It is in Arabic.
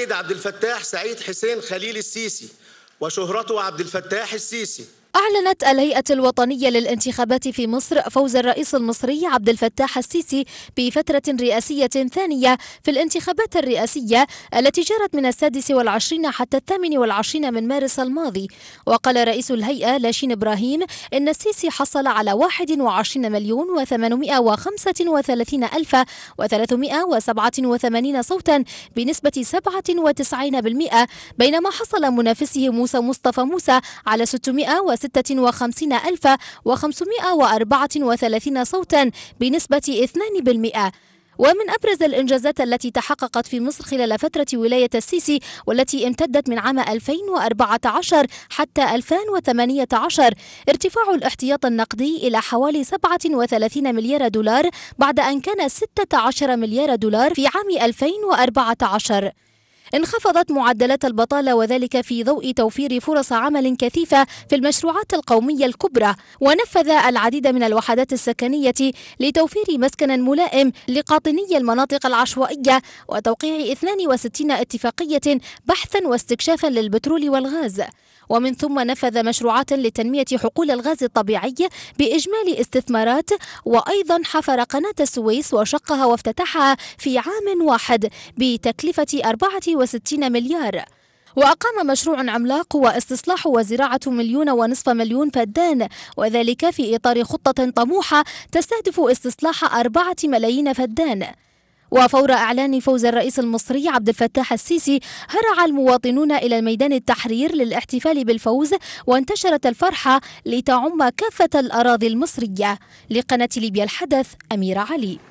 السيد عبد الفتاح سعيد حسين خليل السيسي وشهرته عبد الفتاح السيسي أعلنت الهيئة الوطنية للانتخابات في مصر فوز الرئيس المصري عبد الفتاح السيسي بفترة رئاسية ثانية في الانتخابات الرئاسية التي جرت من السادس والعشرين حتى الثامن والعشرين من مارس الماضي وقال رئيس الهيئة لاشين إبراهيم إن السيسي حصل على واحد وعشرين مليون و وثلاثين ألف وثمانين صوتا بنسبة سبعة بالمئة بينما حصل منافسه موسى مصطفى موسى على 600 56534 صوتا بنسبة 2% ومن أبرز الإنجازات التي تحققت في مصر خلال فترة ولاية السيسي والتي امتدت من عام 2014 حتى 2018 ارتفاع الاحتياط النقدي إلى حوالي 37 مليار دولار بعد أن كان 16 مليار دولار في عام 2014 انخفضت معدلات البطالة وذلك في ضوء توفير فرص عمل كثيفة في المشروعات القومية الكبرى ونفذ العديد من الوحدات السكنية لتوفير مسكن ملائم لقاطني المناطق العشوائية وتوقيع 62 اتفاقية بحثا واستكشافا للبترول والغاز ومن ثم نفذ مشروعات لتنمية حقول الغاز الطبيعي بإجمالي استثمارات وأيضا حفر قناة السويس وشقها وافتتحها في عام واحد بتكلفة 64 مليار وأقام مشروع عملاق واستصلاح وزراعة مليون ونصف مليون فدان وذلك في إطار خطة طموحة تستهدف استصلاح أربعة ملايين فدان وفور إعلان فوز الرئيس المصري عبد الفتاح السيسي هرع المواطنون إلى ميدان التحرير للاحتفال بالفوز وانتشرت الفرحة لتعم كافة الأراضي المصرية لقناة ليبيا الحدث أميرة علي